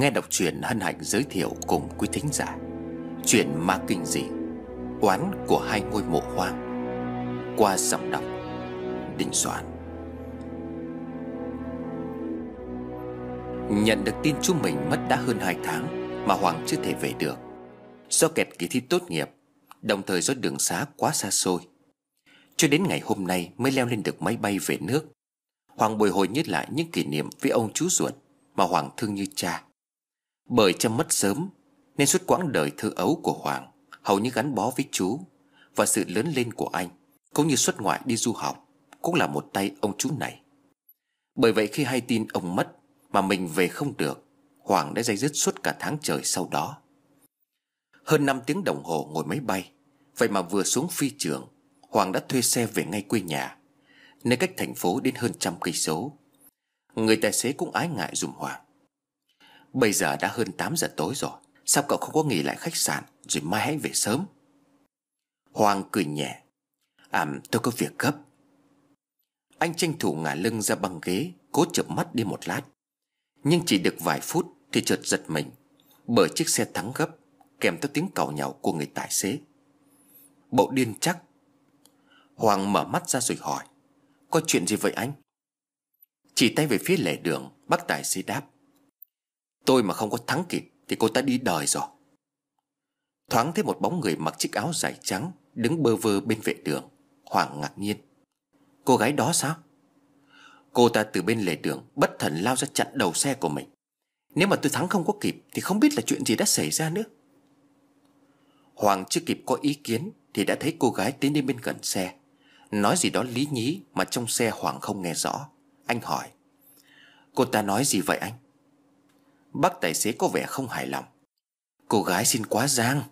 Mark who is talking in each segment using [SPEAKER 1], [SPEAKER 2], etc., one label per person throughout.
[SPEAKER 1] nghe đọc truyện hân hạnh giới thiệu cùng quý thính giả Chuyện ma kinh dị quán của hai ngôi mộ hoang Qua giọng đọc Đình Soạn Nhận được tin chú mình mất đã hơn hai tháng Mà Hoàng chưa thể về được Do kẹt kỳ thi tốt nghiệp Đồng thời do đường xá quá xa xôi Cho đến ngày hôm nay mới leo lên được máy bay về nước Hoàng bồi hồi nhớ lại những kỷ niệm với ông chú ruột Mà Hoàng thương như cha bởi chăm mất sớm Nên suốt quãng đời thơ ấu của Hoàng Hầu như gắn bó với chú Và sự lớn lên của anh Cũng như xuất ngoại đi du học Cũng là một tay ông chú này Bởi vậy khi hay tin ông mất Mà mình về không được Hoàng đã dây dứt suốt cả tháng trời sau đó Hơn 5 tiếng đồng hồ ngồi máy bay Vậy mà vừa xuống phi trường Hoàng đã thuê xe về ngay quê nhà Nơi cách thành phố đến hơn trăm cây số Người tài xế cũng ái ngại dùm Hoàng Bây giờ đã hơn 8 giờ tối rồi Sao cậu không có nghỉ lại khách sạn Rồi mai hãy về sớm Hoàng cười nhẹ À tôi có việc gấp Anh tranh thủ ngả lưng ra băng ghế Cố chợp mắt đi một lát Nhưng chỉ được vài phút thì chợt giật mình Bởi chiếc xe thắng gấp Kèm theo tiếng cào nhào của người tài xế Bộ điên chắc Hoàng mở mắt ra rồi hỏi Có chuyện gì vậy anh Chỉ tay về phía lề đường Bác tài xế đáp Tôi mà không có thắng kịp Thì cô ta đi đời rồi Thoáng thấy một bóng người mặc chiếc áo dài trắng Đứng bơ vơ bên vệ đường Hoàng ngạc nhiên Cô gái đó sao Cô ta từ bên lề đường bất thần lao ra chặn đầu xe của mình Nếu mà tôi thắng không có kịp Thì không biết là chuyện gì đã xảy ra nữa Hoàng chưa kịp có ý kiến Thì đã thấy cô gái tiến đến bên gần xe Nói gì đó lý nhí Mà trong xe Hoàng không nghe rõ Anh hỏi Cô ta nói gì vậy anh Bác tài xế có vẻ không hài lòng Cô gái xin quá giang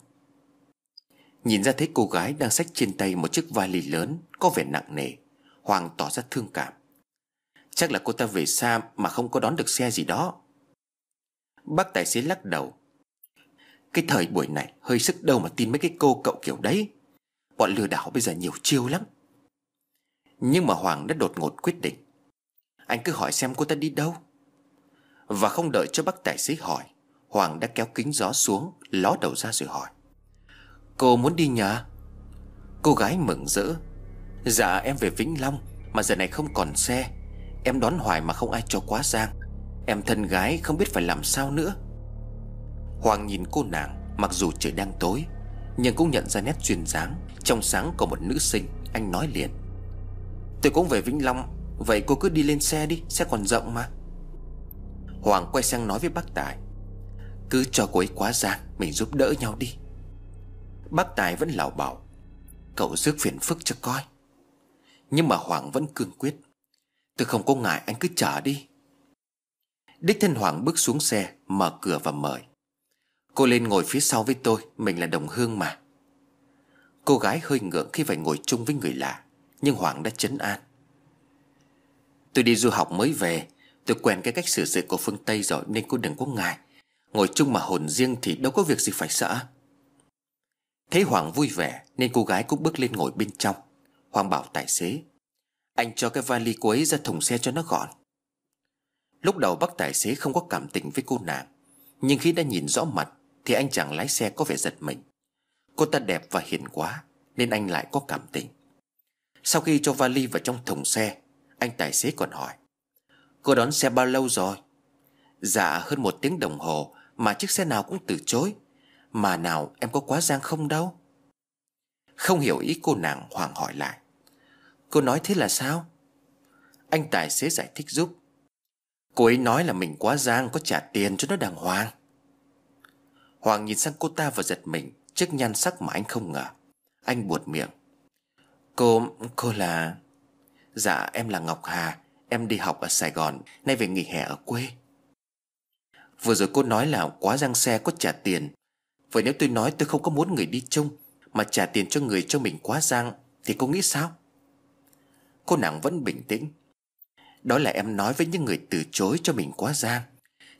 [SPEAKER 1] Nhìn ra thấy cô gái đang xách trên tay một chiếc vali lớn Có vẻ nặng nề Hoàng tỏ ra thương cảm Chắc là cô ta về xa mà không có đón được xe gì đó Bác tài xế lắc đầu Cái thời buổi này hơi sức đâu mà tin mấy cái cô cậu kiểu đấy Bọn lừa đảo bây giờ nhiều chiêu lắm Nhưng mà Hoàng đã đột ngột quyết định Anh cứ hỏi xem cô ta đi đâu và không đợi cho bác tài xế hỏi Hoàng đã kéo kính gió xuống Ló đầu ra rồi hỏi Cô muốn đi nhà Cô gái mừng rỡ Dạ em về Vĩnh Long Mà giờ này không còn xe Em đón hoài mà không ai cho quá giang Em thân gái không biết phải làm sao nữa Hoàng nhìn cô nàng Mặc dù trời đang tối Nhưng cũng nhận ra nét duyên dáng Trong sáng của một nữ sinh Anh nói liền Tôi cũng về Vĩnh Long Vậy cô cứ đi lên xe đi Xe còn rộng mà Hoàng quay sang nói với bác Tài Cứ cho cô ấy quá gian Mình giúp đỡ nhau đi Bác Tài vẫn lảo bảo Cậu rước phiền phức cho coi Nhưng mà Hoàng vẫn cương quyết Tôi không có ngại anh cứ chở đi Đích thân Hoàng bước xuống xe Mở cửa và mời Cô lên ngồi phía sau với tôi Mình là đồng hương mà Cô gái hơi ngượng khi phải ngồi chung với người lạ Nhưng Hoàng đã chấn an Tôi đi du học mới về Tôi quen cái cách xử sự của phương Tây rồi Nên cô đừng có ngại Ngồi chung mà hồn riêng thì đâu có việc gì phải sợ Thấy Hoàng vui vẻ Nên cô gái cũng bước lên ngồi bên trong Hoàng bảo tài xế Anh cho cái vali cô ấy ra thùng xe cho nó gọn Lúc đầu bác tài xế không có cảm tình với cô nàng Nhưng khi đã nhìn rõ mặt Thì anh chàng lái xe có vẻ giật mình Cô ta đẹp và hiền quá Nên anh lại có cảm tình Sau khi cho vali vào trong thùng xe Anh tài xế còn hỏi Cô đón xe bao lâu rồi Dạ hơn một tiếng đồng hồ Mà chiếc xe nào cũng từ chối Mà nào em có quá giang không đâu Không hiểu ý cô nàng Hoàng hỏi lại Cô nói thế là sao Anh tài xế giải thích giúp Cô ấy nói là mình quá giang Có trả tiền cho nó đàng hoàng Hoàng nhìn sang cô ta và giật mình Trước nhan sắc mà anh không ngờ Anh buột miệng Cô, cô là Dạ em là Ngọc Hà Em đi học ở Sài Gòn Nay về nghỉ hè ở quê Vừa rồi cô nói là quá giang xe có trả tiền Vậy nếu tôi nói tôi không có muốn người đi chung Mà trả tiền cho người cho mình quá giang Thì cô nghĩ sao Cô nàng vẫn bình tĩnh Đó là em nói với những người từ chối cho mình quá giang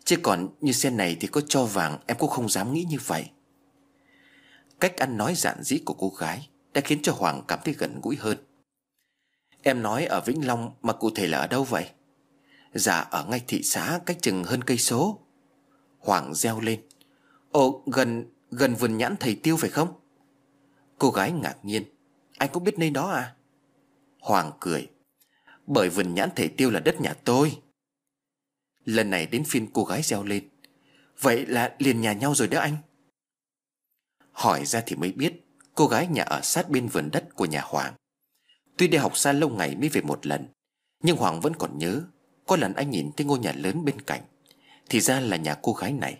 [SPEAKER 1] Chứ còn như xe này thì có cho vàng Em cũng không dám nghĩ như vậy Cách ăn nói giản dĩ của cô gái Đã khiến cho Hoàng cảm thấy gần gũi hơn Em nói ở Vĩnh Long mà cụ thể là ở đâu vậy? Dạ ở ngay thị xã cách chừng hơn cây số Hoàng reo lên Ồ gần gần vườn nhãn thầy tiêu phải không? Cô gái ngạc nhiên Anh cũng biết nơi đó à? Hoàng cười Bởi vườn nhãn thầy tiêu là đất nhà tôi Lần này đến phiên cô gái reo lên Vậy là liền nhà nhau rồi đó anh Hỏi ra thì mới biết Cô gái nhà ở sát bên vườn đất của nhà Hoàng Tuy đi học xa lâu ngày mới về một lần Nhưng Hoàng vẫn còn nhớ Có lần anh nhìn thấy ngôi nhà lớn bên cạnh Thì ra là nhà cô gái này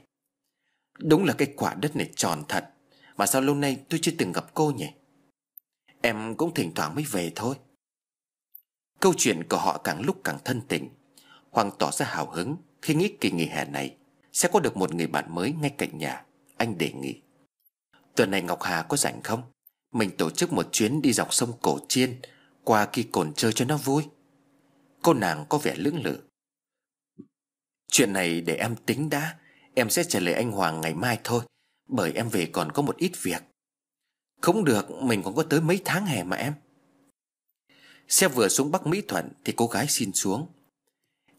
[SPEAKER 1] Đúng là cái quả đất này tròn thật Mà sao lâu nay tôi chưa từng gặp cô nhỉ Em cũng thỉnh thoảng mới về thôi Câu chuyện của họ càng lúc càng thân tình Hoàng tỏ ra hào hứng Khi nghĩ kỳ nghỉ hè này Sẽ có được một người bạn mới ngay cạnh nhà Anh đề nghị Tuần này Ngọc Hà có rảnh không Mình tổ chức một chuyến đi dọc sông Cổ Chiên qua kia cồn chơi cho nó vui Cô nàng có vẻ lưỡng lự Chuyện này để em tính đã Em sẽ trả lời anh Hoàng ngày mai thôi Bởi em về còn có một ít việc Không được Mình còn có tới mấy tháng hè mà em Xe vừa xuống Bắc Mỹ Thuận Thì cô gái xin xuống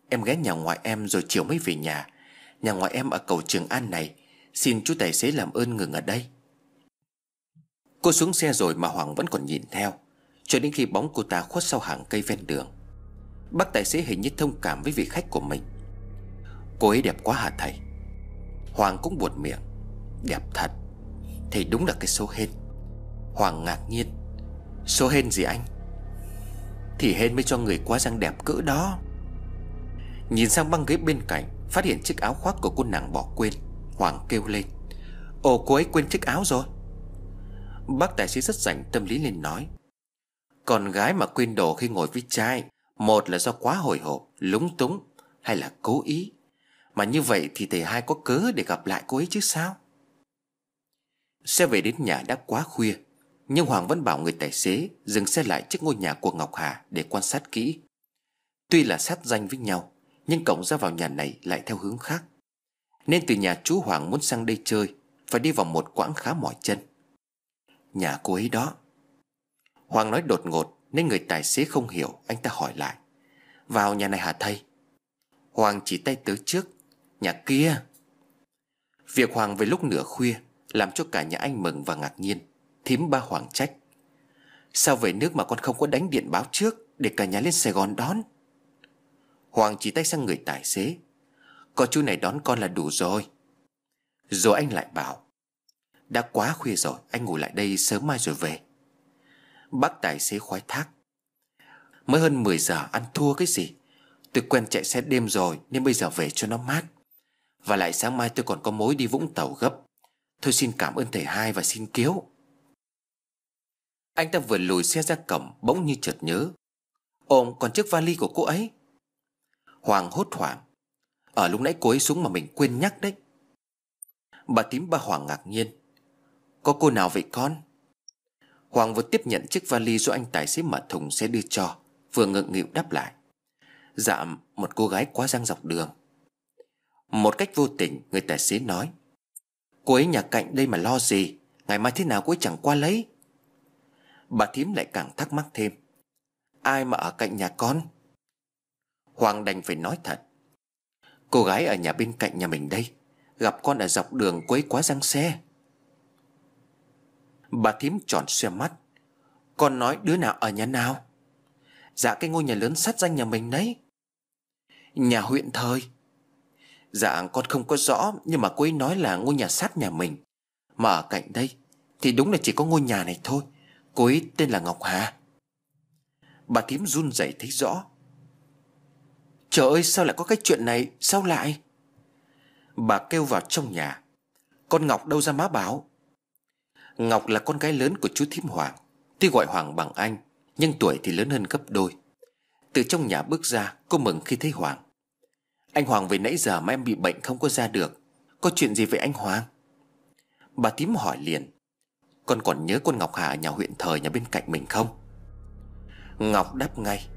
[SPEAKER 1] Em ghé nhà ngoại em rồi chiều mới về nhà Nhà ngoại em ở cầu Trường An này Xin chú tài xế làm ơn ngừng ở đây Cô xuống xe rồi mà Hoàng vẫn còn nhìn theo cho đến khi bóng cô ta khuất sau hàng cây ven đường Bác tài xế hình như thông cảm với vị khách của mình Cô ấy đẹp quá hả thầy Hoàng cũng buột miệng Đẹp thật thì đúng là cái số hên Hoàng ngạc nhiên Số hên gì anh Thì hên mới cho người quá răng đẹp cỡ đó Nhìn sang băng ghế bên cạnh Phát hiện chiếc áo khoác của cô nàng bỏ quên Hoàng kêu lên Ồ cô ấy quên chiếc áo rồi Bác tài xế rất rảnh tâm lý lên nói con gái mà quên đồ khi ngồi với trai Một là do quá hồi hộp, lúng túng Hay là cố ý Mà như vậy thì thầy hai có cớ để gặp lại cô ấy chứ sao Xe về đến nhà đã quá khuya Nhưng Hoàng vẫn bảo người tài xế Dừng xe lại trước ngôi nhà của Ngọc Hà Để quan sát kỹ Tuy là sát danh với nhau Nhưng cổng ra vào nhà này lại theo hướng khác Nên từ nhà chú Hoàng muốn sang đây chơi Phải đi vào một quãng khá mỏi chân Nhà cô ấy đó Hoàng nói đột ngột Nên người tài xế không hiểu Anh ta hỏi lại Vào nhà này hả thầy Hoàng chỉ tay tới trước Nhà kia Việc Hoàng về lúc nửa khuya Làm cho cả nhà anh mừng và ngạc nhiên Thím ba Hoàng trách Sao về nước mà con không có đánh điện báo trước Để cả nhà lên Sài Gòn đón Hoàng chỉ tay sang người tài xế Có chú này đón con là đủ rồi Rồi anh lại bảo Đã quá khuya rồi Anh ngủ lại đây sớm mai rồi về Bác tài xế khoái thác Mới hơn 10 giờ ăn thua cái gì Tôi quen chạy xe đêm rồi Nên bây giờ về cho nó mát Và lại sáng mai tôi còn có mối đi Vũng Tàu gấp Tôi xin cảm ơn thầy hai và xin kiếu Anh ta vừa lùi xe ra cổng Bỗng như chợt nhớ Ôm còn chiếc vali của cô ấy Hoàng hốt hoảng Ở lúc nãy cô ấy xuống mà mình quên nhắc đấy Bà tím bà Hoàng ngạc nhiên Có cô nào vậy con Hoàng vừa tiếp nhận chiếc vali do anh tài xế mở Thùng xe đưa cho Vừa ngượng nghịu đáp lại Dạ một cô gái quá giang dọc đường Một cách vô tình người tài xế nói Cô ấy nhà cạnh đây mà lo gì Ngày mai thế nào cô ấy chẳng qua lấy Bà thím lại càng thắc mắc thêm Ai mà ở cạnh nhà con Hoàng đành phải nói thật Cô gái ở nhà bên cạnh nhà mình đây Gặp con ở dọc đường quấy quá răng xe Bà thím tròn xoe mắt Con nói đứa nào ở nhà nào Dạ cái ngôi nhà lớn sát danh nhà mình đấy Nhà huyện thời Dạ con không có rõ Nhưng mà cô ấy nói là ngôi nhà sát nhà mình Mà ở cạnh đây Thì đúng là chỉ có ngôi nhà này thôi Cô ấy tên là Ngọc Hà Bà thím run rẩy thấy rõ Trời ơi sao lại có cái chuyện này Sao lại Bà kêu vào trong nhà Con Ngọc đâu ra má bảo Ngọc là con gái lớn của chú Thím Hoàng Tuy gọi Hoàng bằng anh Nhưng tuổi thì lớn hơn gấp đôi Từ trong nhà bước ra cô mừng khi thấy Hoàng Anh Hoàng về nãy giờ mà em bị bệnh không có ra được Có chuyện gì vậy anh Hoàng Bà Thím hỏi liền Con còn nhớ con Ngọc Hà ở nhà huyện thời nhà bên cạnh mình không Ngọc đáp ngay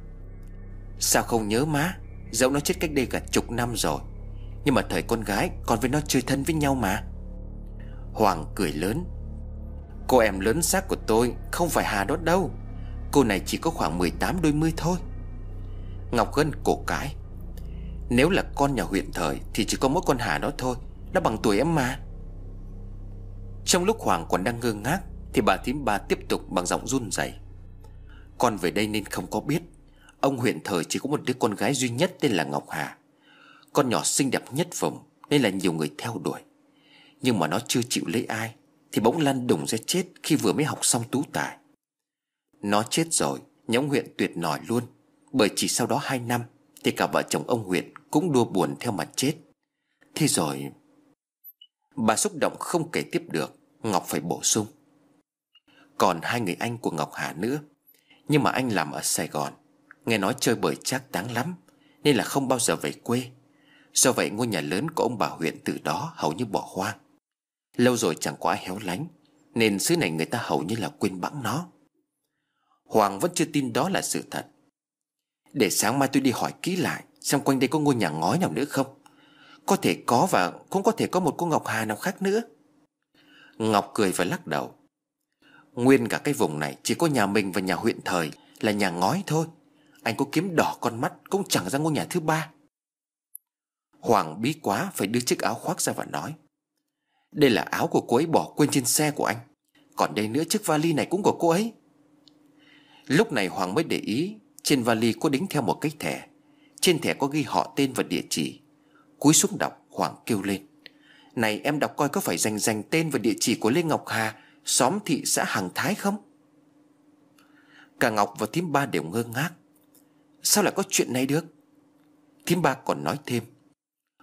[SPEAKER 1] Sao không nhớ má Dẫu nó chết cách đây cả chục năm rồi Nhưng mà thời con gái Con với nó chơi thân với nhau mà Hoàng cười lớn Cô em lớn xác của tôi không phải Hà đó đâu Cô này chỉ có khoảng 18 đôi mươi thôi Ngọc gân cổ cái Nếu là con nhà huyện thời Thì chỉ có mỗi con Hà đó thôi Nó bằng tuổi em mà Trong lúc Hoàng còn đang ngơ ngác Thì bà thím ba tiếp tục bằng giọng run rẩy Con về đây nên không có biết Ông huyện thời chỉ có một đứa con gái duy nhất tên là Ngọc Hà Con nhỏ xinh đẹp nhất vùng Nên là nhiều người theo đuổi Nhưng mà nó chưa chịu lấy ai thì bỗng lăn đùng ra chết Khi vừa mới học xong tú tài Nó chết rồi Nhóm huyện tuyệt nòi luôn Bởi chỉ sau đó hai năm Thì cả vợ chồng ông huyện cũng đua buồn theo mặt chết Thế rồi Bà xúc động không kể tiếp được Ngọc phải bổ sung Còn hai người anh của Ngọc Hà nữa Nhưng mà anh làm ở Sài Gòn Nghe nói chơi bời chắc táng lắm Nên là không bao giờ về quê Do vậy ngôi nhà lớn của ông bà huyện từ đó hầu như bỏ hoang Lâu rồi chẳng có ai héo lánh Nên xứ này người ta hầu như là quên bẵng nó Hoàng vẫn chưa tin đó là sự thật Để sáng mai tôi đi hỏi kỹ lại Xem quanh đây có ngôi nhà ngói nào nữa không Có thể có và cũng có thể có một cô Ngọc Hà nào khác nữa Ngọc cười và lắc đầu Nguyên cả cái vùng này Chỉ có nhà mình và nhà huyện thời Là nhà ngói thôi Anh có kiếm đỏ con mắt Cũng chẳng ra ngôi nhà thứ ba Hoàng bí quá phải đưa chiếc áo khoác ra và nói đây là áo của cô ấy bỏ quên trên xe của anh Còn đây nữa chiếc vali này cũng của cô ấy Lúc này Hoàng mới để ý Trên vali có đính theo một cái thẻ Trên thẻ có ghi họ tên và địa chỉ Cúi xuống đọc Hoàng kêu lên Này em đọc coi có phải dành dành tên và địa chỉ của Lê Ngọc Hà Xóm thị xã Hằng Thái không Cả Ngọc và thím ba đều ngơ ngác Sao lại có chuyện này được Thím ba còn nói thêm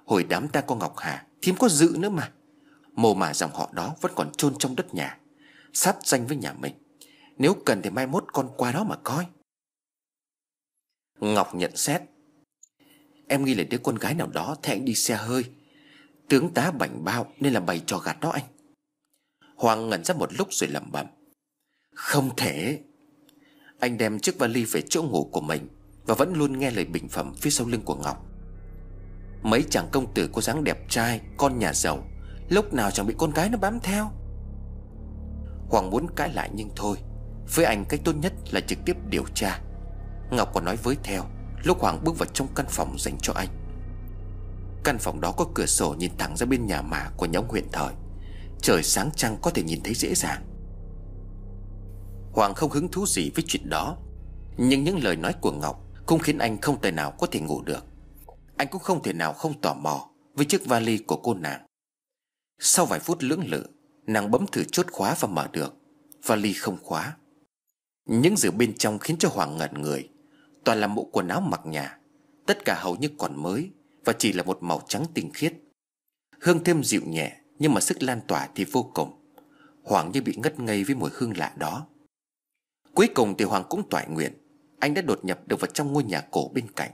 [SPEAKER 1] Hồi đám ta có Ngọc Hà Thím có dự nữa mà Mồ mả dòng họ đó vẫn còn chôn trong đất nhà Sát danh với nhà mình Nếu cần thì mai mốt con qua đó mà coi Ngọc nhận xét Em nghĩ là đứa con gái nào đó Thế anh đi xe hơi Tướng tá bảnh bao nên là bày trò gạt đó anh Hoàng ngẩn ra một lúc rồi lẩm bẩm Không thể Anh đem chiếc vali về chỗ ngủ của mình Và vẫn luôn nghe lời bình phẩm phía sau lưng của Ngọc Mấy chàng công tử có dáng đẹp trai Con nhà giàu Lúc nào chẳng bị con gái nó bám theo Hoàng muốn cãi lại nhưng thôi Với anh cách tốt nhất là trực tiếp điều tra Ngọc còn nói với theo Lúc Hoàng bước vào trong căn phòng dành cho anh Căn phòng đó có cửa sổ nhìn thẳng ra bên nhà mả của nhóm huyện thời Trời sáng trăng có thể nhìn thấy dễ dàng Hoàng không hứng thú gì với chuyện đó Nhưng những lời nói của Ngọc Cũng khiến anh không thể nào có thể ngủ được Anh cũng không thể nào không tò mò Với chiếc vali của cô nàng sau vài phút lưỡng lự Nàng bấm thử chốt khóa và mở được Vali không khóa Những gì bên trong khiến cho Hoàng ngẩn người Toàn là bộ quần áo mặc nhà Tất cả hầu như còn mới Và chỉ là một màu trắng tinh khiết Hương thêm dịu nhẹ Nhưng mà sức lan tỏa thì vô cùng Hoàng như bị ngất ngây với mùi hương lạ đó Cuối cùng thì Hoàng cũng toại nguyện Anh đã đột nhập được vào trong ngôi nhà cổ bên cạnh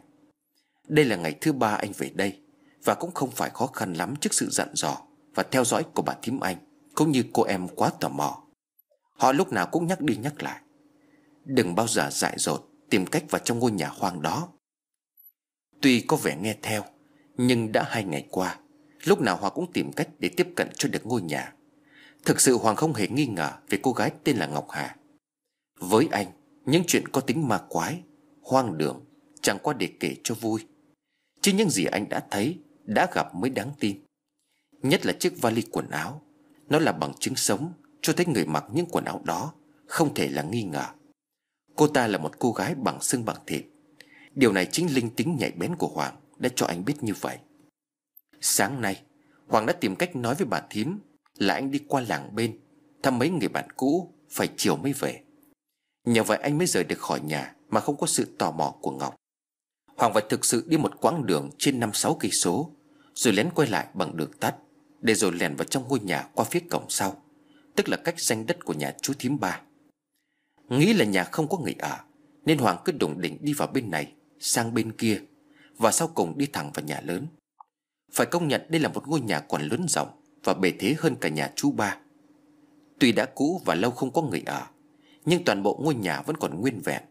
[SPEAKER 1] Đây là ngày thứ ba anh về đây Và cũng không phải khó khăn lắm trước sự dặn dò và theo dõi của bà thím anh cũng như cô em quá tò mò họ lúc nào cũng nhắc đi nhắc lại đừng bao giờ dại dột tìm cách vào trong ngôi nhà hoang đó tuy có vẻ nghe theo nhưng đã hai ngày qua lúc nào họ cũng tìm cách để tiếp cận cho được ngôi nhà thực sự hoàng không hề nghi ngờ về cô gái tên là ngọc hà với anh những chuyện có tính ma quái hoang đường chẳng qua để kể cho vui chứ những gì anh đã thấy đã gặp mới đáng tin Nhất là chiếc vali quần áo Nó là bằng chứng sống Cho thấy người mặc những quần áo đó Không thể là nghi ngờ Cô ta là một cô gái bằng xương bằng thịt Điều này chính linh tính nhạy bén của Hoàng Đã cho anh biết như vậy Sáng nay Hoàng đã tìm cách nói với bà thím Là anh đi qua làng bên Thăm mấy người bạn cũ Phải chiều mới về Nhờ vậy anh mới rời được khỏi nhà Mà không có sự tò mò của Ngọc Hoàng phải thực sự đi một quãng đường trên 5-6 cây số Rồi lén quay lại bằng đường tắt để rồi lèn vào trong ngôi nhà qua phía cổng sau Tức là cách danh đất của nhà chú thím ba Nghĩ là nhà không có người ở Nên Hoàng cứ đủng đỉnh đi vào bên này Sang bên kia Và sau cùng đi thẳng vào nhà lớn Phải công nhận đây là một ngôi nhà còn lớn rộng Và bề thế hơn cả nhà chú ba Tuy đã cũ và lâu không có người ở Nhưng toàn bộ ngôi nhà vẫn còn nguyên vẹn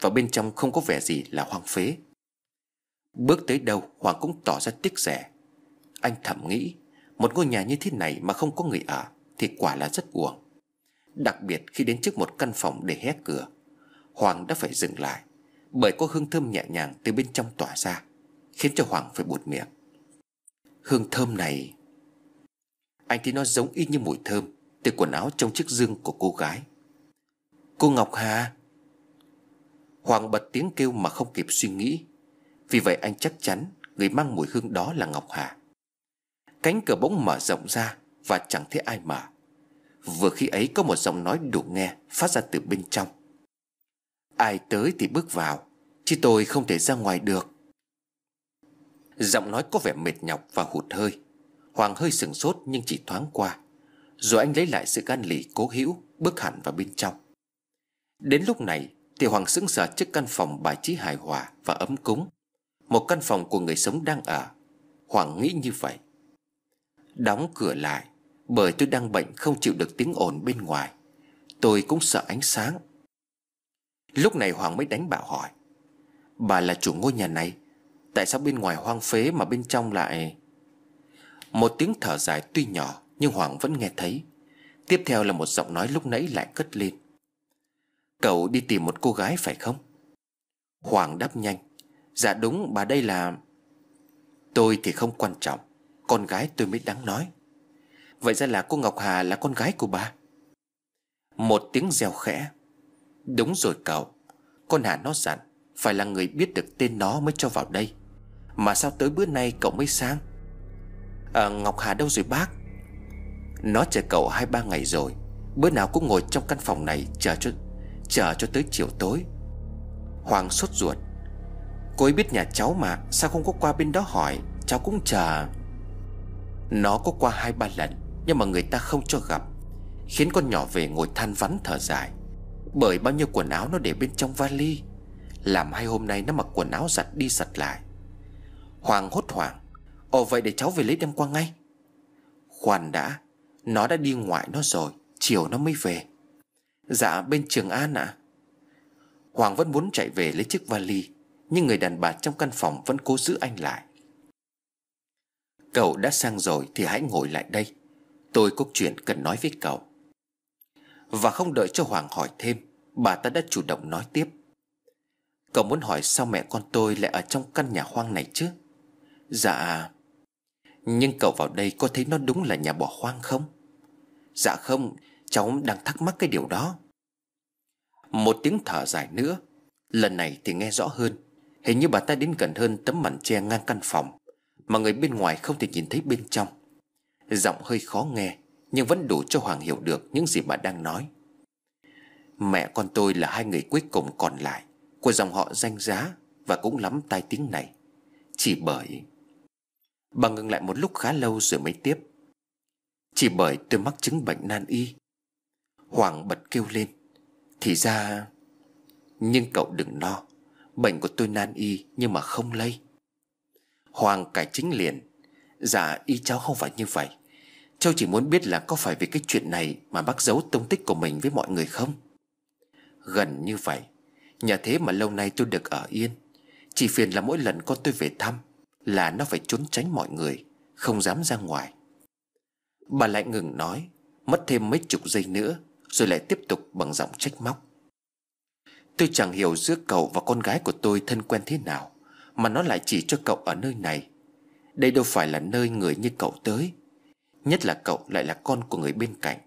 [SPEAKER 1] Và bên trong không có vẻ gì là hoang phế Bước tới đâu Hoàng cũng tỏ ra tiếc rẻ Anh thầm nghĩ một ngôi nhà như thế này mà không có người ở Thì quả là rất uổng Đặc biệt khi đến trước một căn phòng để hé cửa Hoàng đã phải dừng lại Bởi có hương thơm nhẹ nhàng từ bên trong tỏa ra Khiến cho Hoàng phải buột miệng Hương thơm này Anh thấy nó giống y như mùi thơm Từ quần áo trong chiếc dương của cô gái Cô Ngọc Hà Hoàng bật tiếng kêu mà không kịp suy nghĩ Vì vậy anh chắc chắn Người mang mùi hương đó là Ngọc Hà Cánh cửa bỗng mở rộng ra Và chẳng thấy ai mở Vừa khi ấy có một giọng nói đủ nghe Phát ra từ bên trong Ai tới thì bước vào Chứ tôi không thể ra ngoài được Giọng nói có vẻ mệt nhọc và hụt hơi Hoàng hơi sừng sốt nhưng chỉ thoáng qua Rồi anh lấy lại sự gan lì cố hữu Bước hẳn vào bên trong Đến lúc này thì Hoàng sững sờ trước căn phòng bài trí hài hòa và ấm cúng Một căn phòng của người sống đang ở Hoàng nghĩ như vậy Đóng cửa lại Bởi tôi đang bệnh không chịu được tiếng ồn bên ngoài Tôi cũng sợ ánh sáng Lúc này Hoàng mới đánh bảo hỏi Bà là chủ ngôi nhà này Tại sao bên ngoài hoang phế mà bên trong lại Một tiếng thở dài tuy nhỏ Nhưng Hoàng vẫn nghe thấy Tiếp theo là một giọng nói lúc nãy lại cất lên Cậu đi tìm một cô gái phải không Hoàng đáp nhanh Dạ đúng bà đây là Tôi thì không quan trọng con gái tôi mới đáng nói Vậy ra là cô Ngọc Hà là con gái của bà Một tiếng reo khẽ Đúng rồi cậu Con Hà nó dặn Phải là người biết được tên nó mới cho vào đây Mà sao tới bữa nay cậu mới sang à, Ngọc Hà đâu rồi bác Nó chờ cậu hai ba ngày rồi Bữa nào cũng ngồi trong căn phòng này Chờ cho chờ cho tới chiều tối Hoàng sốt ruột Cô ấy biết nhà cháu mà Sao không có qua bên đó hỏi Cháu cũng chờ nó có qua hai ba lần Nhưng mà người ta không cho gặp Khiến con nhỏ về ngồi than vắn thở dài Bởi bao nhiêu quần áo nó để bên trong vali Làm hai hôm nay nó mặc quần áo giặt đi giặt lại Hoàng hốt hoảng Ồ vậy để cháu về lấy đem qua ngay Khoan đã Nó đã đi ngoại nó rồi Chiều nó mới về Dạ bên Trường An ạ Hoàng vẫn muốn chạy về lấy chiếc vali Nhưng người đàn bà trong căn phòng vẫn cố giữ anh lại Cậu đã sang rồi thì hãy ngồi lại đây Tôi có chuyện cần nói với cậu Và không đợi cho Hoàng hỏi thêm Bà ta đã chủ động nói tiếp Cậu muốn hỏi sao mẹ con tôi lại ở trong căn nhà hoang này chứ Dạ Nhưng cậu vào đây có thấy nó đúng là nhà bỏ hoang không Dạ không Cháu đang thắc mắc cái điều đó Một tiếng thở dài nữa Lần này thì nghe rõ hơn Hình như bà ta đến gần hơn tấm màn che ngang căn phòng mà người bên ngoài không thể nhìn thấy bên trong Giọng hơi khó nghe Nhưng vẫn đủ cho Hoàng hiểu được những gì bà đang nói Mẹ con tôi là hai người cuối cùng còn lại Của dòng họ danh giá Và cũng lắm tai tiếng này Chỉ bởi Bà ngừng lại một lúc khá lâu rồi mới tiếp Chỉ bởi tôi mắc chứng bệnh nan y Hoàng bật kêu lên Thì ra Nhưng cậu đừng lo Bệnh của tôi nan y nhưng mà không lây Hoàng cải chính liền Dạ ý cháu không phải như vậy Cháu chỉ muốn biết là có phải vì cái chuyện này Mà bác giấu tung tích của mình với mọi người không Gần như vậy Nhà thế mà lâu nay tôi được ở yên Chỉ phiền là mỗi lần con tôi về thăm Là nó phải trốn tránh mọi người Không dám ra ngoài Bà lại ngừng nói Mất thêm mấy chục giây nữa Rồi lại tiếp tục bằng giọng trách móc Tôi chẳng hiểu giữa cậu và con gái của tôi thân quen thế nào mà nó lại chỉ cho cậu ở nơi này Đây đâu phải là nơi người như cậu tới Nhất là cậu lại là con của người bên cạnh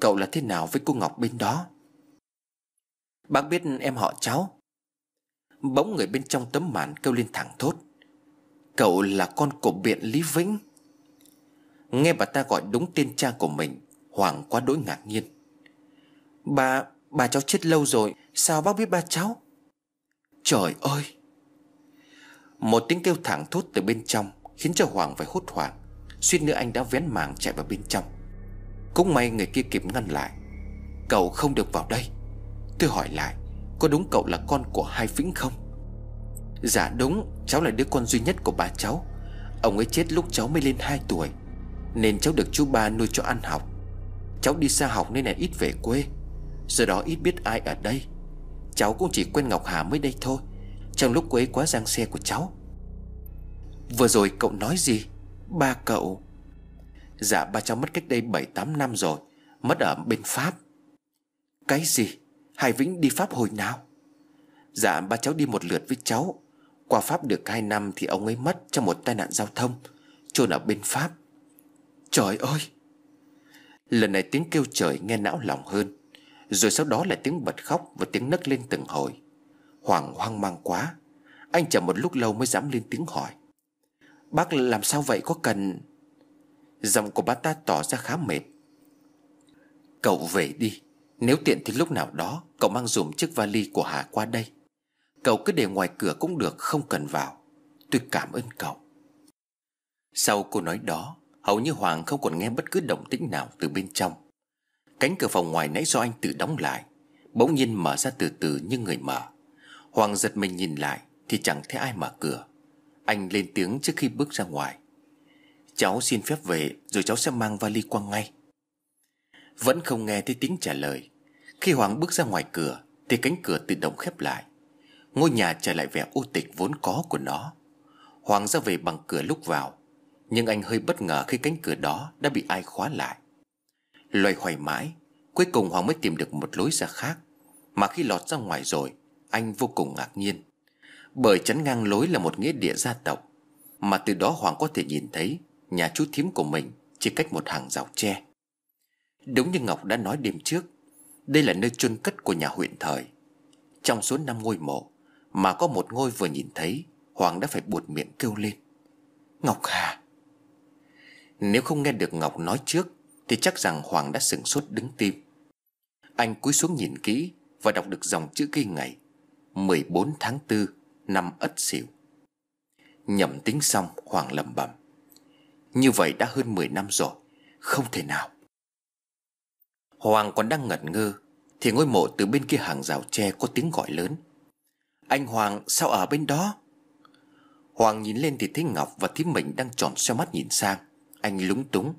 [SPEAKER 1] Cậu là thế nào với cô Ngọc bên đó Bác biết em họ cháu Bỗng người bên trong tấm màn kêu lên thẳng thốt Cậu là con của biện Lý Vĩnh Nghe bà ta gọi đúng tên cha của mình Hoàng quá đỗi ngạc nhiên Bà, bà cháu chết lâu rồi Sao bác biết ba cháu Trời ơi một tiếng kêu thẳng thốt từ bên trong Khiến cho Hoàng phải hốt hoảng Suýt nữa anh đã vén màng chạy vào bên trong Cũng may người kia kịp ngăn lại Cậu không được vào đây Tôi hỏi lại Có đúng cậu là con của hai Vĩnh không Dạ đúng Cháu là đứa con duy nhất của ba cháu Ông ấy chết lúc cháu mới lên 2 tuổi Nên cháu được chú ba nuôi cho ăn học Cháu đi xa học nên là ít về quê Giờ đó ít biết ai ở đây Cháu cũng chỉ quen Ngọc Hà mới đây thôi trong lúc cô ấy quá giang xe của cháu Vừa rồi cậu nói gì Ba cậu Dạ ba cháu mất cách đây 7-8 năm rồi Mất ở bên Pháp Cái gì hai Vĩnh đi Pháp hồi nào Dạ ba cháu đi một lượt với cháu Qua Pháp được 2 năm thì ông ấy mất Trong một tai nạn giao thông chôn ở bên Pháp Trời ơi Lần này tiếng kêu trời nghe não lòng hơn Rồi sau đó là tiếng bật khóc Và tiếng nấc lên từng hồi Hoàng hoang mang quá Anh chờ một lúc lâu mới dám lên tiếng hỏi Bác làm sao vậy có cần Giọng của bác ta tỏ ra khá mệt Cậu về đi Nếu tiện thì lúc nào đó Cậu mang dùm chiếc vali của Hà qua đây Cậu cứ để ngoài cửa cũng được Không cần vào Tôi cảm ơn cậu Sau cô nói đó Hầu như Hoàng không còn nghe bất cứ động tĩnh nào từ bên trong Cánh cửa phòng ngoài nãy do anh tự đóng lại Bỗng nhiên mở ra từ từ như người mở Hoàng giật mình nhìn lại Thì chẳng thấy ai mở cửa Anh lên tiếng trước khi bước ra ngoài Cháu xin phép về Rồi cháu sẽ mang vali qua ngay Vẫn không nghe thấy tiếng trả lời Khi Hoàng bước ra ngoài cửa Thì cánh cửa tự động khép lại Ngôi nhà trở lại vẻ u tịch vốn có của nó Hoàng ra về bằng cửa lúc vào Nhưng anh hơi bất ngờ khi cánh cửa đó Đã bị ai khóa lại Loay hoay mãi Cuối cùng Hoàng mới tìm được một lối ra khác Mà khi lọt ra ngoài rồi anh vô cùng ngạc nhiên Bởi chắn ngang lối là một nghĩa địa gia tộc Mà từ đó Hoàng có thể nhìn thấy Nhà chú thím của mình Chỉ cách một hàng rào tre Đúng như Ngọc đã nói đêm trước Đây là nơi chôn cất của nhà huyện thời Trong số năm ngôi mộ Mà có một ngôi vừa nhìn thấy Hoàng đã phải buột miệng kêu lên Ngọc Hà Nếu không nghe được Ngọc nói trước Thì chắc rằng Hoàng đã sửng sốt đứng tim Anh cúi xuống nhìn kỹ Và đọc được dòng chữ ghi ngày 14 tháng 4 năm Ất Sửu. Nhẩm tính xong Hoàng lẩm bẩm. Như vậy đã hơn 10 năm rồi, không thể nào. Hoàng còn đang ngẩn ngơ thì ngôi mộ từ bên kia hàng rào tre có tiếng gọi lớn. Anh Hoàng sao ở bên đó? Hoàng nhìn lên thì thấy Ngọc và thím mình đang tròn xoe mắt nhìn sang. Anh lúng túng.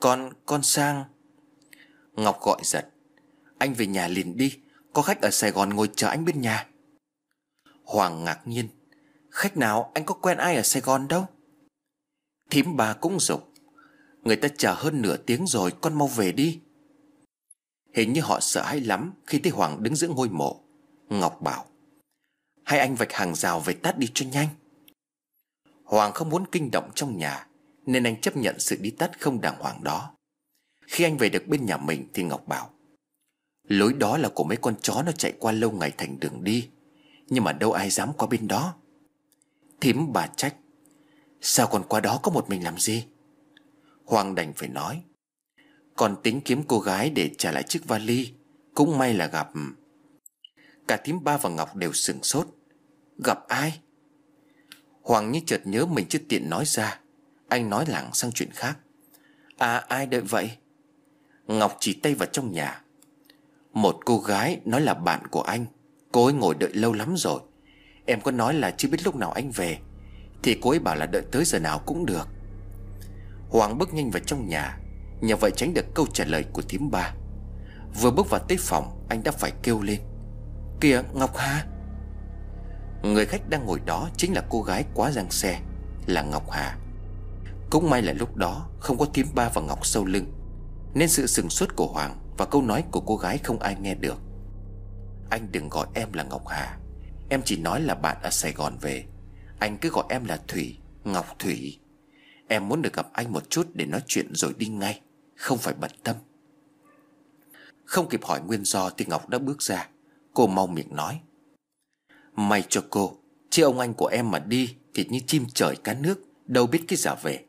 [SPEAKER 1] Con, con sang. Ngọc gọi giật. Anh về nhà liền đi, có khách ở Sài Gòn ngồi chờ anh bên nhà. Hoàng ngạc nhiên Khách nào anh có quen ai ở Sài Gòn đâu Thím bà cũng dục Người ta chờ hơn nửa tiếng rồi Con mau về đi Hình như họ sợ hãi lắm Khi thấy Hoàng đứng giữa ngôi mộ Ngọc bảo Hai anh vạch hàng rào về tắt đi cho nhanh Hoàng không muốn kinh động trong nhà Nên anh chấp nhận sự đi tắt không đàng hoàng đó Khi anh về được bên nhà mình Thì Ngọc bảo Lối đó là của mấy con chó nó chạy qua lâu ngày thành đường đi nhưng mà đâu ai dám qua bên đó Thím bà trách Sao còn qua đó có một mình làm gì Hoàng đành phải nói Còn tính kiếm cô gái để trả lại chiếc vali Cũng may là gặp Cả thím ba và Ngọc đều sửng sốt Gặp ai Hoàng như chợt nhớ mình chưa tiện nói ra Anh nói lảng sang chuyện khác À ai đợi vậy Ngọc chỉ tay vào trong nhà Một cô gái nói là bạn của anh Cô ấy ngồi đợi lâu lắm rồi Em có nói là chưa biết lúc nào anh về Thì cô ấy bảo là đợi tới giờ nào cũng được Hoàng bước nhanh vào trong nhà Nhờ vậy tránh được câu trả lời của thím ba Vừa bước vào tới phòng Anh đã phải kêu lên Kìa Ngọc Hà Người khách đang ngồi đó chính là cô gái quá giang xe Là Ngọc Hà Cũng may là lúc đó Không có thím ba và Ngọc sau lưng Nên sự sừng suốt của Hoàng Và câu nói của cô gái không ai nghe được anh đừng gọi em là Ngọc Hà Em chỉ nói là bạn ở Sài Gòn về Anh cứ gọi em là Thủy Ngọc Thủy Em muốn được gặp anh một chút để nói chuyện rồi đi ngay Không phải bận tâm Không kịp hỏi nguyên do thì Ngọc đã bước ra Cô mau miệng nói May cho cô Chứ ông anh của em mà đi Thì như chim trời cá nước Đâu biết cái giả về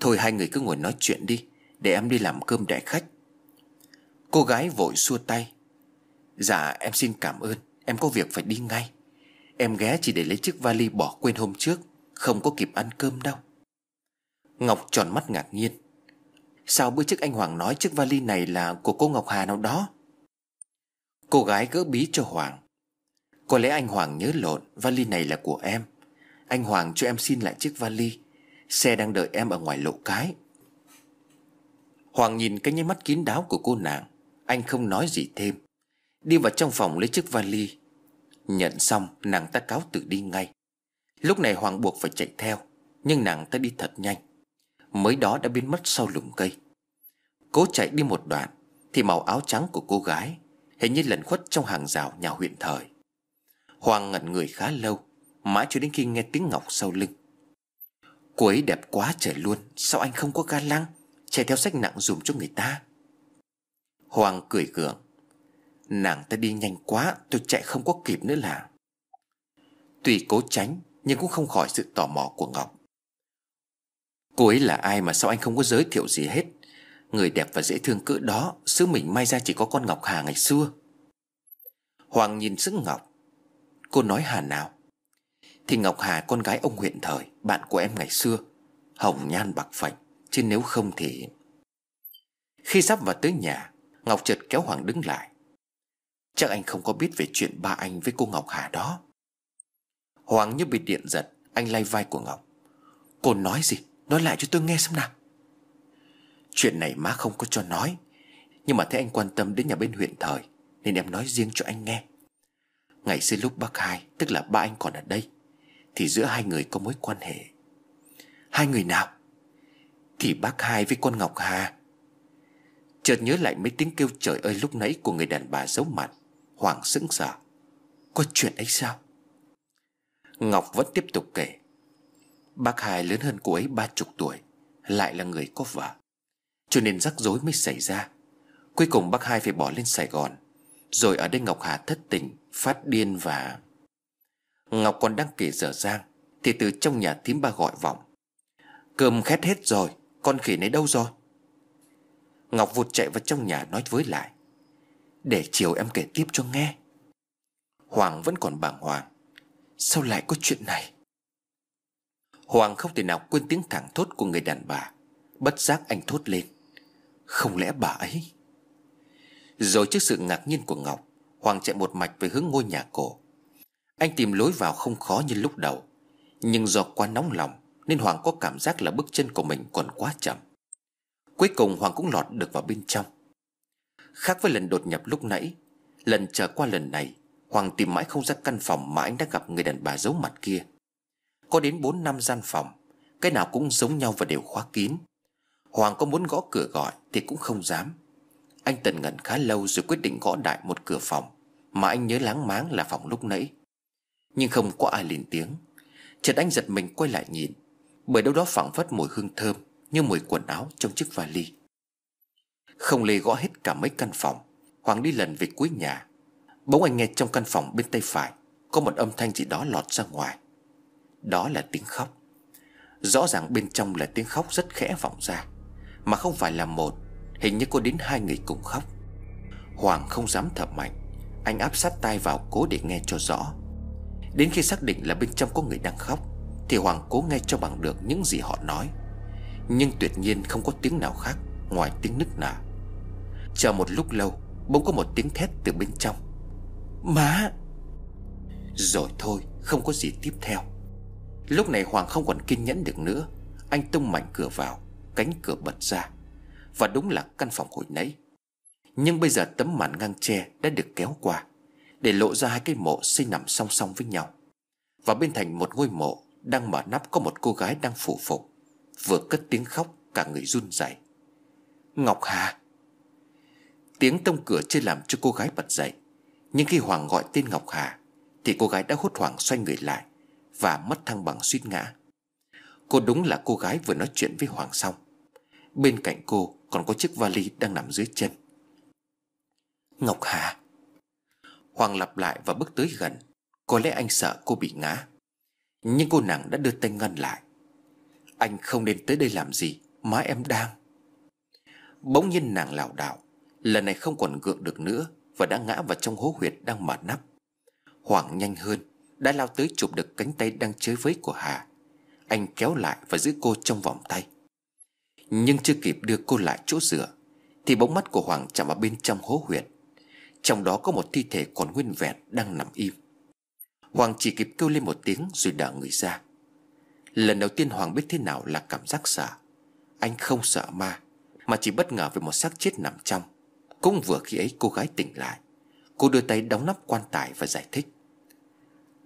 [SPEAKER 1] Thôi hai người cứ ngồi nói chuyện đi Để em đi làm cơm đại khách Cô gái vội xua tay Dạ em xin cảm ơn Em có việc phải đi ngay Em ghé chỉ để lấy chiếc vali bỏ quên hôm trước Không có kịp ăn cơm đâu Ngọc tròn mắt ngạc nhiên Sao bữa trước anh Hoàng nói chiếc vali này là của cô Ngọc Hà nào đó Cô gái gỡ bí cho Hoàng Có lẽ anh Hoàng nhớ lộn Vali này là của em Anh Hoàng cho em xin lại chiếc vali Xe đang đợi em ở ngoài lộ cái Hoàng nhìn cái nháy mắt kín đáo của cô nàng Anh không nói gì thêm Đi vào trong phòng lấy chiếc vali Nhận xong nàng ta cáo tự đi ngay Lúc này Hoàng buộc phải chạy theo Nhưng nàng ta đi thật nhanh Mới đó đã biến mất sau lùm cây Cố chạy đi một đoạn Thì màu áo trắng của cô gái Hình như lẩn khuất trong hàng rào nhà huyện thời Hoàng ngẩn người khá lâu Mãi cho đến khi nghe tiếng ngọc sau lưng Cô ấy đẹp quá trời luôn Sao anh không có ga lăng Chạy theo sách nặng dùm cho người ta Hoàng cười gượng Nàng ta đi nhanh quá Tôi chạy không có kịp nữa là tùy cố tránh Nhưng cũng không khỏi sự tò mò của Ngọc Cô ấy là ai mà sao anh không có giới thiệu gì hết Người đẹp và dễ thương cỡ đó Sứ mình may ra chỉ có con Ngọc Hà ngày xưa Hoàng nhìn sứ Ngọc Cô nói Hà nào Thì Ngọc Hà con gái ông huyện thời Bạn của em ngày xưa Hồng nhan bạc phảnh Chứ nếu không thì Khi sắp vào tới nhà Ngọc chợt kéo Hoàng đứng lại Chắc anh không có biết về chuyện ba anh với cô Ngọc Hà đó Hoàng như bị điện giật Anh lay vai của Ngọc Cô nói gì Nói lại cho tôi nghe xem nào Chuyện này má không có cho nói Nhưng mà thấy anh quan tâm đến nhà bên huyện thời Nên em nói riêng cho anh nghe Ngày xưa lúc bác hai Tức là ba anh còn ở đây Thì giữa hai người có mối quan hệ Hai người nào Thì bác hai với con Ngọc Hà Chợt nhớ lại mấy tiếng kêu trời ơi lúc nãy của người đàn bà giấu mặt Hoàng sững sờ Có chuyện ấy sao Ngọc vẫn tiếp tục kể Bác Hai lớn hơn cô ấy ba chục tuổi Lại là người có vợ Cho nên rắc rối mới xảy ra Cuối cùng bác Hai phải bỏ lên Sài Gòn Rồi ở đây Ngọc Hà thất tình Phát điên và Ngọc còn đang kể dở dang Thì từ trong nhà thím ba gọi vọng Cơm khét hết rồi Con khỉ này đâu rồi Ngọc vụt chạy vào trong nhà nói với lại để chiều em kể tiếp cho nghe Hoàng vẫn còn bàng hoàng Sao lại có chuyện này Hoàng không thể nào quên tiếng thẳng thốt của người đàn bà Bất giác anh thốt lên Không lẽ bà ấy Rồi trước sự ngạc nhiên của Ngọc Hoàng chạy một mạch về hướng ngôi nhà cổ Anh tìm lối vào không khó như lúc đầu Nhưng do quá nóng lòng Nên Hoàng có cảm giác là bước chân của mình còn quá chậm Cuối cùng Hoàng cũng lọt được vào bên trong Khác với lần đột nhập lúc nãy Lần trở qua lần này Hoàng tìm mãi không ra căn phòng mà anh đã gặp người đàn bà giấu mặt kia Có đến bốn năm gian phòng Cái nào cũng giống nhau và đều khóa kín Hoàng có muốn gõ cửa gọi thì cũng không dám Anh tần ngẩn khá lâu rồi quyết định gõ đại một cửa phòng Mà anh nhớ láng máng là phòng lúc nãy Nhưng không có ai lên tiếng Chợt anh giật mình quay lại nhìn Bởi đâu đó phảng phất mùi hương thơm Như mùi quần áo trong chiếc vali không lê gõ hết cả mấy căn phòng Hoàng đi lần về cuối nhà Bỗng anh nghe trong căn phòng bên tay phải Có một âm thanh gì đó lọt ra ngoài Đó là tiếng khóc Rõ ràng bên trong là tiếng khóc rất khẽ vọng ra Mà không phải là một Hình như có đến hai người cùng khóc Hoàng không dám thở mạnh Anh áp sát tai vào cố để nghe cho rõ Đến khi xác định là bên trong có người đang khóc Thì Hoàng cố nghe cho bằng được những gì họ nói Nhưng tuyệt nhiên không có tiếng nào khác Ngoài tiếng nức nở Chờ một lúc lâu Bỗng có một tiếng thét từ bên trong Má Rồi thôi không có gì tiếp theo Lúc này Hoàng không còn kiên nhẫn được nữa Anh tung mạnh cửa vào Cánh cửa bật ra Và đúng là căn phòng hồi nãy Nhưng bây giờ tấm màn ngang tre đã được kéo qua Để lộ ra hai cái mộ xây nằm song song với nhau Và bên thành một ngôi mộ Đang mở nắp có một cô gái đang phủ phục Vừa cất tiếng khóc cả người run rẩy Ngọc Hà Tiếng tông cửa chưa làm cho cô gái bật dậy Nhưng khi Hoàng gọi tên Ngọc Hà Thì cô gái đã hốt hoảng xoay người lại Và mất thăng bằng suýt ngã Cô đúng là cô gái vừa nói chuyện với Hoàng xong Bên cạnh cô còn có chiếc vali đang nằm dưới chân Ngọc Hà Hoàng lặp lại và bước tới gần Có lẽ anh sợ cô bị ngã Nhưng cô nàng đã đưa tay ngăn lại Anh không nên tới đây làm gì Má em đang Bỗng nhiên nàng lảo đảo Lần này không còn gượng được nữa Và đã ngã vào trong hố huyệt đang mở nắp Hoàng nhanh hơn Đã lao tới chụp được cánh tay đang chơi với của Hà Anh kéo lại và giữ cô trong vòng tay Nhưng chưa kịp đưa cô lại chỗ dựa Thì bóng mắt của Hoàng chạm vào bên trong hố huyệt Trong đó có một thi thể còn nguyên vẹn đang nằm im Hoàng chỉ kịp kêu lên một tiếng rồi đỡ người ra Lần đầu tiên Hoàng biết thế nào là cảm giác sợ Anh không sợ ma Mà chỉ bất ngờ về một xác chết nằm trong cũng vừa khi ấy cô gái tỉnh lại Cô đưa tay đóng nắp quan tài và giải thích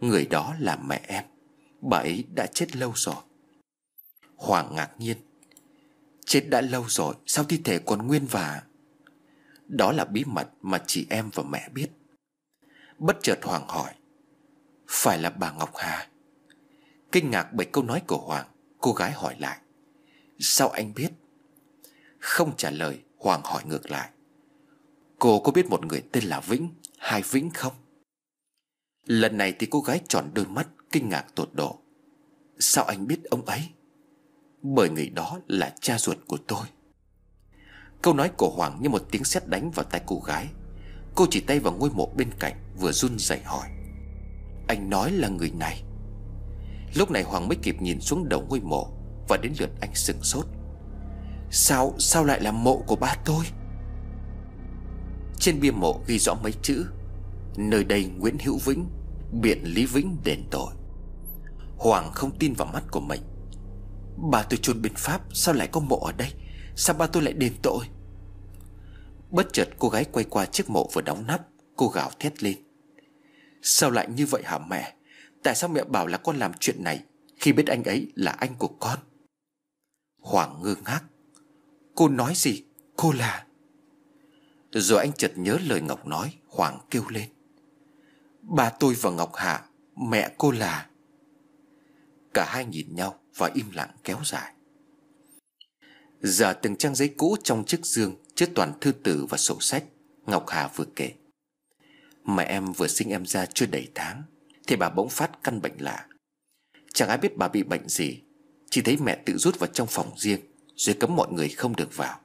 [SPEAKER 1] Người đó là mẹ em Bà ấy đã chết lâu rồi Hoàng ngạc nhiên Chết đã lâu rồi Sao thi thể còn nguyên và Đó là bí mật mà chỉ em và mẹ biết Bất chợt Hoàng hỏi Phải là bà Ngọc Hà Kinh ngạc bởi câu nói của Hoàng Cô gái hỏi lại Sao anh biết Không trả lời Hoàng hỏi ngược lại Cô có biết một người tên là Vĩnh Hai Vĩnh không Lần này thì cô gái tròn đôi mắt Kinh ngạc tột độ Sao anh biết ông ấy Bởi người đó là cha ruột của tôi Câu nói của Hoàng như một tiếng sét đánh vào tay cô gái Cô chỉ tay vào ngôi mộ bên cạnh Vừa run rẩy hỏi Anh nói là người này Lúc này Hoàng mới kịp nhìn xuống đầu ngôi mộ Và đến lượt anh sừng sốt Sao, sao lại là mộ của ba tôi trên bia mộ ghi rõ mấy chữ Nơi đây Nguyễn Hữu Vĩnh Biện Lý Vĩnh đền tội Hoàng không tin vào mắt của mình Bà tôi chôn bên Pháp Sao lại có mộ ở đây Sao ba tôi lại đền tội Bất chợt cô gái quay qua chiếc mộ vừa đóng nắp Cô gào thét lên Sao lại như vậy hả mẹ Tại sao mẹ bảo là con làm chuyện này Khi biết anh ấy là anh của con Hoàng ngơ ngác Cô nói gì Cô là rồi anh chợt nhớ lời Ngọc nói Hoàng kêu lên Ba tôi và Ngọc Hạ Mẹ cô là Cả hai nhìn nhau và im lặng kéo dài giờ từng trang giấy cũ trong chiếc dương Chứa toàn thư tử và sổ sách Ngọc Hà vừa kể Mẹ em vừa sinh em ra chưa đầy tháng Thì bà bỗng phát căn bệnh lạ Chẳng ai biết bà bị bệnh gì Chỉ thấy mẹ tự rút vào trong phòng riêng Rồi cấm mọi người không được vào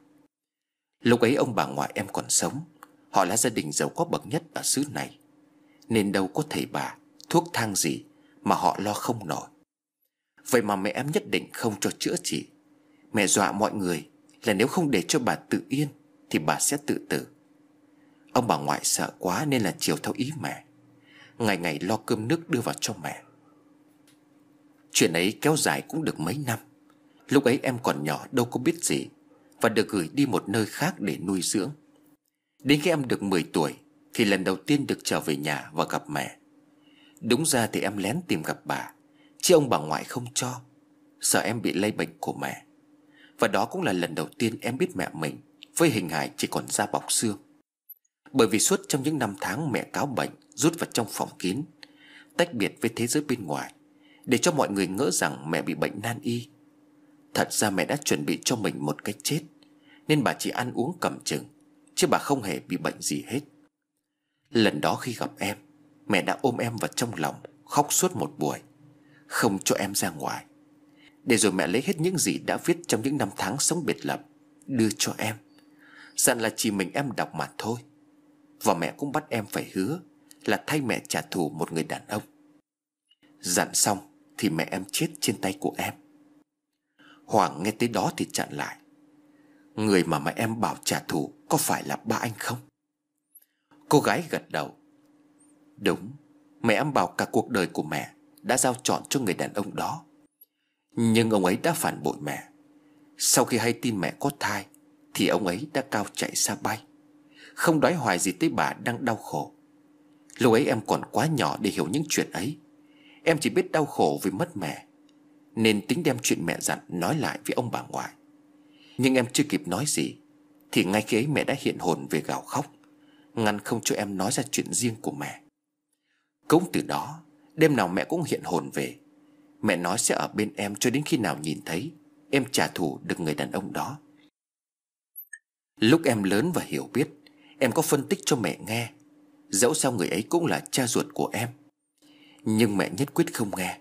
[SPEAKER 1] Lúc ấy ông bà ngoại em còn sống Họ là gia đình giàu có bậc nhất ở xứ này Nên đâu có thầy bà Thuốc thang gì Mà họ lo không nổi Vậy mà mẹ em nhất định không cho chữa trị Mẹ dọa mọi người Là nếu không để cho bà tự yên Thì bà sẽ tự tử Ông bà ngoại sợ quá nên là chiều theo ý mẹ Ngày ngày lo cơm nước đưa vào cho mẹ Chuyện ấy kéo dài cũng được mấy năm Lúc ấy em còn nhỏ đâu có biết gì và được gửi đi một nơi khác để nuôi dưỡng Đến khi em được 10 tuổi Thì lần đầu tiên được trở về nhà và gặp mẹ Đúng ra thì em lén tìm gặp bà Chứ ông bà ngoại không cho Sợ em bị lây bệnh của mẹ Và đó cũng là lần đầu tiên em biết mẹ mình Với hình hài chỉ còn da bọc xương Bởi vì suốt trong những năm tháng mẹ cáo bệnh Rút vào trong phòng kín Tách biệt với thế giới bên ngoài Để cho mọi người ngỡ rằng mẹ bị bệnh nan y Thật ra mẹ đã chuẩn bị cho mình một cái chết Nên bà chỉ ăn uống cầm chừng Chứ bà không hề bị bệnh gì hết Lần đó khi gặp em Mẹ đã ôm em vào trong lòng Khóc suốt một buổi Không cho em ra ngoài Để rồi mẹ lấy hết những gì đã viết Trong những năm tháng sống biệt lập Đưa cho em Dặn là chỉ mình em đọc mà thôi Và mẹ cũng bắt em phải hứa Là thay mẹ trả thù một người đàn ông Dặn xong thì mẹ em chết trên tay của em Hoàng nghe tới đó thì chặn lại Người mà mẹ em bảo trả thù Có phải là ba anh không Cô gái gật đầu Đúng Mẹ em bảo cả cuộc đời của mẹ Đã giao chọn cho người đàn ông đó Nhưng ông ấy đã phản bội mẹ Sau khi hay tin mẹ có thai Thì ông ấy đã cao chạy xa bay Không đoái hoài gì tới bà đang đau khổ Lúc ấy em còn quá nhỏ để hiểu những chuyện ấy Em chỉ biết đau khổ vì mất mẹ nên tính đem chuyện mẹ dặn nói lại với ông bà ngoại Nhưng em chưa kịp nói gì Thì ngay khi ấy mẹ đã hiện hồn về gào khóc Ngăn không cho em nói ra chuyện riêng của mẹ Cũng từ đó Đêm nào mẹ cũng hiện hồn về Mẹ nói sẽ ở bên em cho đến khi nào nhìn thấy Em trả thù được người đàn ông đó Lúc em lớn và hiểu biết Em có phân tích cho mẹ nghe Dẫu sao người ấy cũng là cha ruột của em Nhưng mẹ nhất quyết không nghe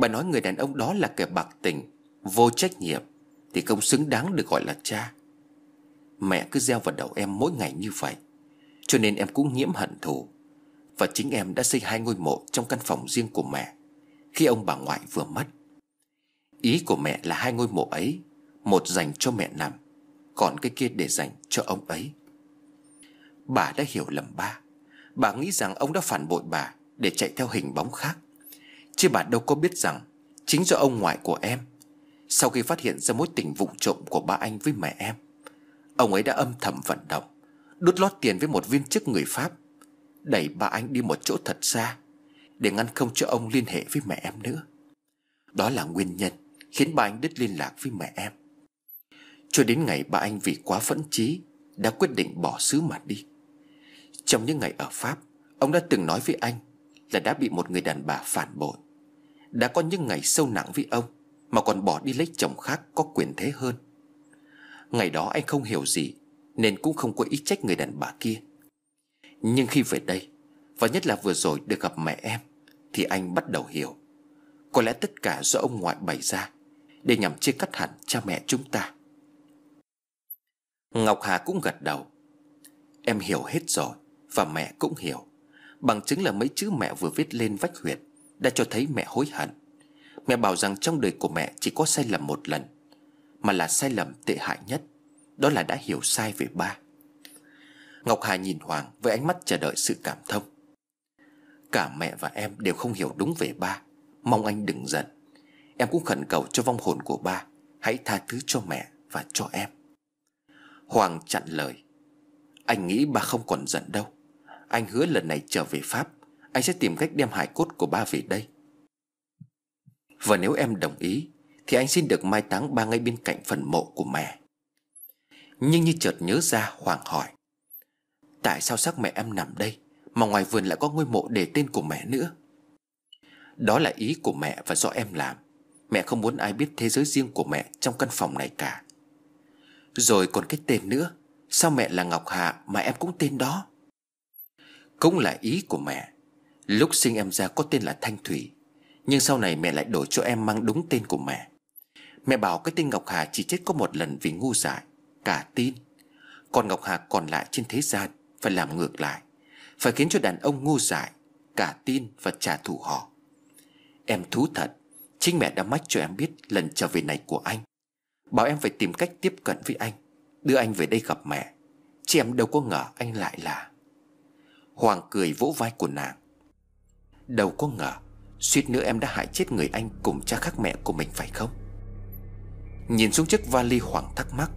[SPEAKER 1] Bà nói người đàn ông đó là kẻ bạc tình Vô trách nhiệm Thì không xứng đáng được gọi là cha Mẹ cứ gieo vào đầu em mỗi ngày như vậy Cho nên em cũng nhiễm hận thù Và chính em đã xây hai ngôi mộ Trong căn phòng riêng của mẹ Khi ông bà ngoại vừa mất Ý của mẹ là hai ngôi mộ ấy Một dành cho mẹ nằm Còn cái kia để dành cho ông ấy Bà đã hiểu lầm ba Bà nghĩ rằng ông đã phản bội bà Để chạy theo hình bóng khác Chứ bà đâu có biết rằng Chính do ông ngoại của em Sau khi phát hiện ra mối tình vụ trộm của ba anh với mẹ em Ông ấy đã âm thầm vận động Đút lót tiền với một viên chức người Pháp Đẩy ba anh đi một chỗ thật xa Để ngăn không cho ông liên hệ với mẹ em nữa Đó là nguyên nhân Khiến ba anh đứt liên lạc với mẹ em Cho đến ngày ba anh vì quá phẫn trí Đã quyết định bỏ xứ mà đi Trong những ngày ở Pháp Ông đã từng nói với anh Là đã bị một người đàn bà phản bội đã có những ngày sâu nặng với ông Mà còn bỏ đi lấy chồng khác có quyền thế hơn Ngày đó anh không hiểu gì Nên cũng không có ý trách người đàn bà kia Nhưng khi về đây Và nhất là vừa rồi được gặp mẹ em Thì anh bắt đầu hiểu Có lẽ tất cả do ông ngoại bày ra Để nhằm chia cắt hẳn cha mẹ chúng ta Ngọc Hà cũng gật đầu Em hiểu hết rồi Và mẹ cũng hiểu Bằng chứng là mấy chữ mẹ vừa viết lên vách huyệt đã cho thấy mẹ hối hận Mẹ bảo rằng trong đời của mẹ chỉ có sai lầm một lần Mà là sai lầm tệ hại nhất Đó là đã hiểu sai về ba Ngọc Hà nhìn Hoàng với ánh mắt chờ đợi sự cảm thông Cả mẹ và em đều không hiểu đúng về ba Mong anh đừng giận Em cũng khẩn cầu cho vong hồn của ba Hãy tha thứ cho mẹ và cho em Hoàng chặn lời Anh nghĩ ba không còn giận đâu Anh hứa lần này trở về Pháp anh sẽ tìm cách đem hải cốt của ba về đây Và nếu em đồng ý Thì anh xin được mai táng ba ngay bên cạnh phần mộ của mẹ Nhưng như chợt nhớ ra Hoàng hỏi Tại sao xác mẹ em nằm đây Mà ngoài vườn lại có ngôi mộ để tên của mẹ nữa Đó là ý của mẹ và do em làm Mẹ không muốn ai biết thế giới riêng của mẹ Trong căn phòng này cả Rồi còn cái tên nữa Sao mẹ là Ngọc hà mà em cũng tên đó Cũng là ý của mẹ Lúc sinh em ra có tên là Thanh Thủy Nhưng sau này mẹ lại đổi cho em mang đúng tên của mẹ Mẹ bảo cái tên Ngọc Hà chỉ chết có một lần vì ngu dại Cả tin Còn Ngọc Hà còn lại trên thế gian Phải làm ngược lại Phải khiến cho đàn ông ngu dại Cả tin và trả thù họ Em thú thật Chính mẹ đã mách cho em biết lần trở về này của anh Bảo em phải tìm cách tiếp cận với anh Đưa anh về đây gặp mẹ chị em đâu có ngờ anh lại là Hoàng cười vỗ vai của nàng đâu có ngờ Suýt nữa em đã hại chết người anh Cùng cha khác mẹ của mình phải không Nhìn xuống chiếc vali Hoàng thắc mắc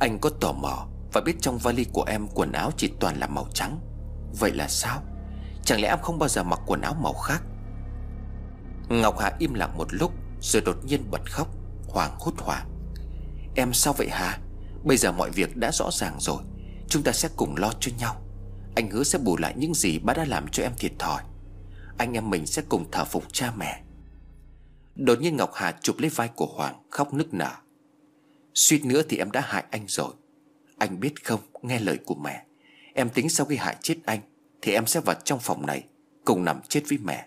[SPEAKER 1] Anh có tò mò Và biết trong vali của em quần áo chỉ toàn là màu trắng Vậy là sao Chẳng lẽ em không bao giờ mặc quần áo màu khác Ngọc Hà im lặng một lúc Rồi đột nhiên bật khóc Hoàng hốt hoảng Em sao vậy Hà Bây giờ mọi việc đã rõ ràng rồi Chúng ta sẽ cùng lo cho nhau Anh hứa sẽ bù lại những gì bác đã làm cho em thiệt thòi anh em mình sẽ cùng thờ phục cha mẹ Đột nhiên Ngọc Hà chụp lấy vai của Hoàng Khóc nức nở Suýt nữa thì em đã hại anh rồi Anh biết không nghe lời của mẹ Em tính sau khi hại chết anh Thì em sẽ vào trong phòng này Cùng nằm chết với mẹ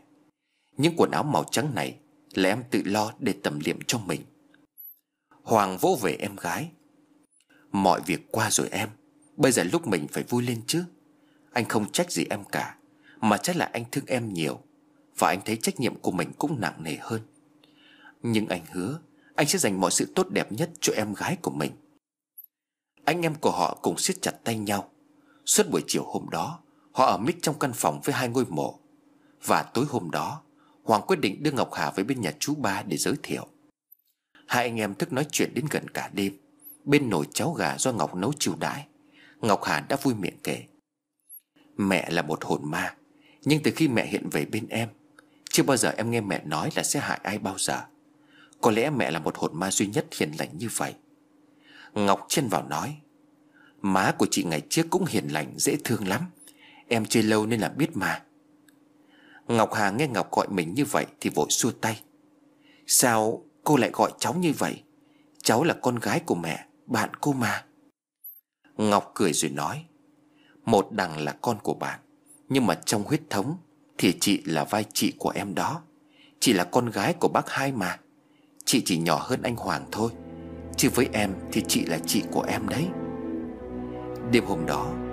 [SPEAKER 1] Những quần áo màu trắng này Là em tự lo để tầm liệm cho mình Hoàng vỗ về em gái Mọi việc qua rồi em Bây giờ lúc mình phải vui lên chứ Anh không trách gì em cả mà chắc là anh thương em nhiều Và anh thấy trách nhiệm của mình cũng nặng nề hơn Nhưng anh hứa Anh sẽ dành mọi sự tốt đẹp nhất cho em gái của mình Anh em của họ cùng siết chặt tay nhau Suốt buổi chiều hôm đó Họ ở mít trong căn phòng với hai ngôi mộ Và tối hôm đó Hoàng quyết định đưa Ngọc Hà về bên nhà chú ba để giới thiệu Hai anh em thức nói chuyện đến gần cả đêm Bên nồi cháo gà do Ngọc nấu chiều đãi Ngọc Hà đã vui miệng kể Mẹ là một hồn ma nhưng từ khi mẹ hiện về bên em Chưa bao giờ em nghe mẹ nói là sẽ hại ai bao giờ Có lẽ mẹ là một hồn ma duy nhất hiền lành như vậy Ngọc chân vào nói Má của chị ngày trước cũng hiền lành dễ thương lắm Em chơi lâu nên là biết mà Ngọc Hà nghe Ngọc gọi mình như vậy Thì vội xua tay Sao cô lại gọi cháu như vậy Cháu là con gái của mẹ Bạn cô mà Ngọc cười rồi nói Một đằng là con của bạn nhưng mà trong huyết thống Thì chị là vai chị của em đó Chị là con gái của bác hai mà Chị chỉ nhỏ hơn anh Hoàng thôi Chứ với em thì chị là chị của em đấy Đêm hôm đó